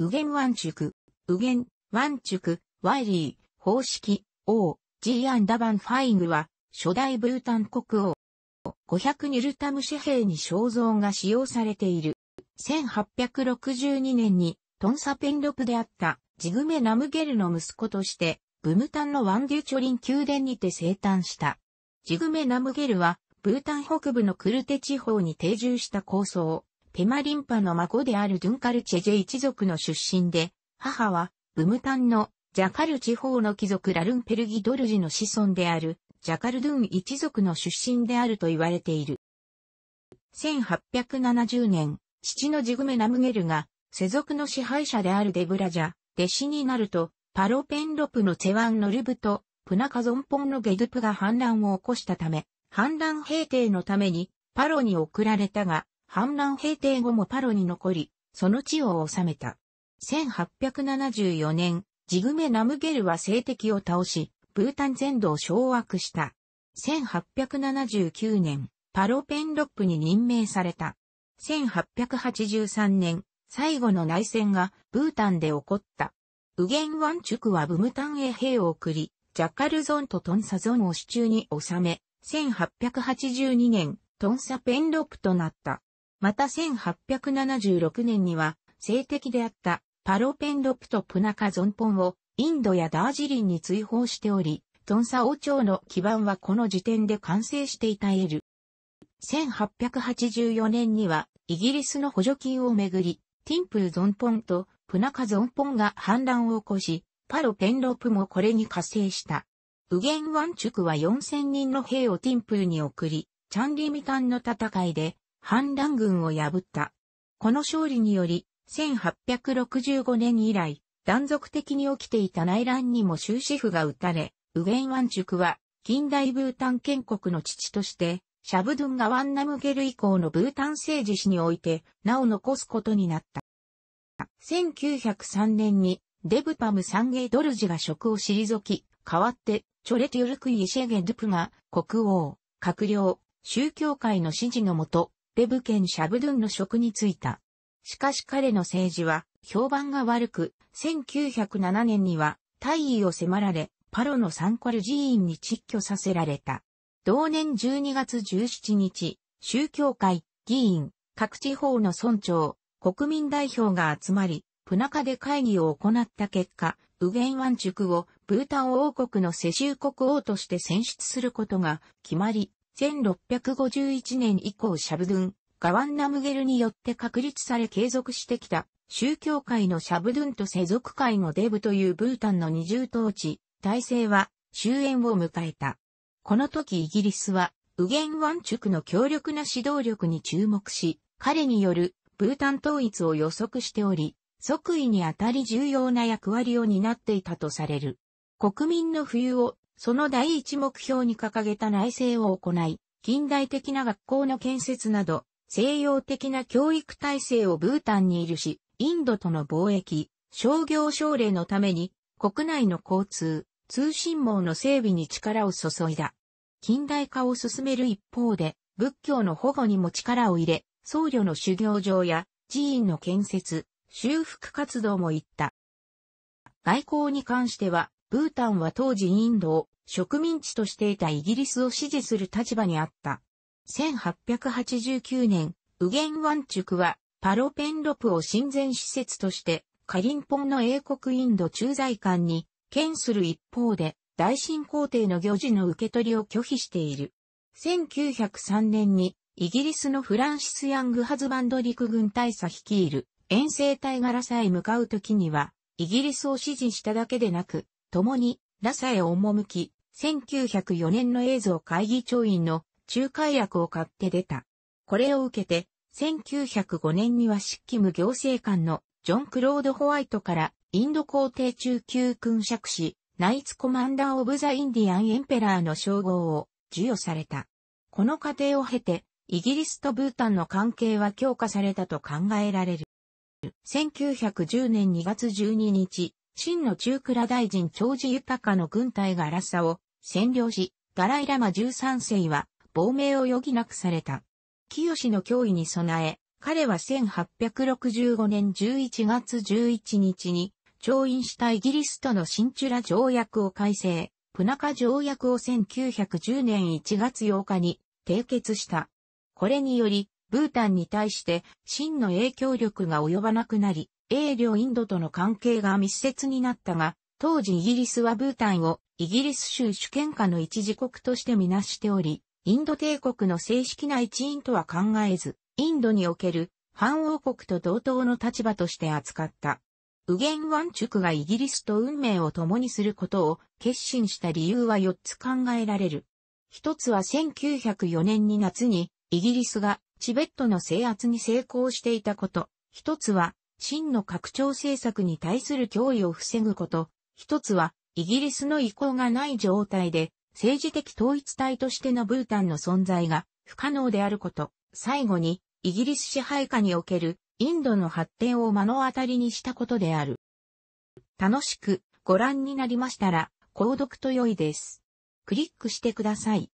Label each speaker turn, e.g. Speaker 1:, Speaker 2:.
Speaker 1: 右弦湾ュ右弦、湾ン・ワイリー、方式、王、ーアンダバンファイングは、初代ブータン国王。500ニルタム紙幣に肖像が使用されている。1862年に、トンサペンロプであった、ジグメ・ナムゲルの息子として、ブムタンのワンデュチョリン宮殿にて生誕した。ジグメ・ナムゲルは、ブータン北部のクルテ地方に定住した構想。ペマリンパの孫であるドゥンカルチェジェ一族の出身で、母は、ブムタンのジャカル地方の貴族ラルンペルギドルジの子孫である、ジャカルドゥン一族の出身であると言われている。1870年、父のジグメナムゲルが、世俗の支配者であるデブラジャ、弟子になると、パロペンロプのチェワンのルブと、プナカゾンポンのゲドゥプが反乱を起こしたため、反乱平定のために、パロに送られたが、反乱平定後もパロに残り、その地を治めた。1874年、ジグメ・ナムゲルは政敵を倒し、ブータン全土を掌握した。1879年、パロペンロップに任命された。1883年、最後の内戦がブータンで起こった。ウゲンワンチュクはブムタンへ兵を送り、ジャカルゾンとトンサゾンを手中に収め、1882年、トンサペンロップとなった。また1876年には、性的であったパロペンロプトプナカゾンポンをインドやダージリンに追放しており、トンサ王朝の基盤はこの時点で完成していたエル。1884年にはイギリスの補助金をめぐり、ティンプルゾンポンとプナカゾンポンが反乱を起こし、パロペンロプもこれに加勢した。ウゲンワンチュクは4000人の兵をティンプルに送り、チャンリミタンの戦いで反乱軍を破った。この勝利により、1865年以来、断続的に起きていた内乱にも終止符が打たれ、ウゲンワンチュクは、近代ブータン建国の父として、シャブドゥンガワンナムゲル以降のブータン政治史において、名を残すことになった。1903年に、デブパムサンゲドルジが職を退き、代わって、チョレテュルクイシェゲドゥプが、国王、閣僚、宗教界の支持のもと、レブ県シャブドゥンの職に就いた。しかし彼の政治は評判が悪く、1907年には退位を迫られ、パロのサンコル寺院に撤去させられた。同年12月17日、宗教会、議員、各地方の村長、国民代表が集まり、プナカで会議を行った結果、ウゲンワンチュクをブータン王国の世襲国王として選出することが決まり、1651年以降シャブドゥン、ガワンナムゲルによって確立され継続してきた、宗教界のシャブドゥンと世俗界のデブというブータンの二重統治、体制は終焉を迎えた。この時イギリスは、ウゲンワンチュクの強力な指導力に注目し、彼によるブータン統一を予測しており、即位にあたり重要な役割を担っていたとされる。国民の冬をその第一目標に掲げた内政を行い、近代的な学校の建設など、西洋的な教育体制をブータンにいるし、インドとの貿易、商業奨励のために、国内の交通、通信網の整備に力を注いだ。近代化を進める一方で、仏教の保護にも力を入れ、僧侶の修行場や寺院の建設、修復活動も行った。外交に関しては、ブータンは当時インドを植民地としていたイギリスを支持する立場にあった。1889年、ウゲンワンチュクはパロペンロプを親善施設としてカリンポンの英国インド駐在官に兼する一方で大清皇帝の行事の受け取りを拒否している。1903年にイギリスのフランシス・ヤング・ハズバンド陸軍大佐率いる遠征隊柄さえ向かうきにはイギリスを支持しただけでなく共に、ラサへ赴き、1904年の映像会議調印の仲介役を買って出た。これを受けて、1905年には執務行政官のジョン・クロード・ホワイトからインド皇帝中級君爵士、ナイツコマンダー・オブ・ザ・インディアン・エンペラーの称号を授与された。この過程を経て、イギリスとブータンの関係は強化されたと考えられる。1910年2月12日、真の中倉大臣長治豊の軍隊がラサを占領し、ダライラマ13世は亡命を余儀なくされた。清の脅威に備え、彼は1865年11月11日に、調印したイギリスとの新チュラ条約を改正、プナカ条約を1910年1月8日に締結した。これにより、ブータンに対して真の影響力が及ばなくなり、英領インドとの関係が密接になったが、当時イギリスはブータンをイギリス州主権下の一時国としてみなしており、インド帝国の正式な一員とは考えず、インドにおける反王国と同等の立場として扱った。ウゲン・ワンチュクがイギリスと運命を共にすることを決心した理由は4つ考えられる。一つは1904年に夏にイギリスがチベットの制圧に成功していたこと。一つは真の拡張政策に対する脅威を防ぐこと、一つは、イギリスの意向がない状態で、政治的統一体としてのブータンの存在が不可能であること、最後に、イギリス支配下におけるインドの発展を目の当たりにしたことである。楽しくご覧になりましたら、購読と良いです。クリックしてください。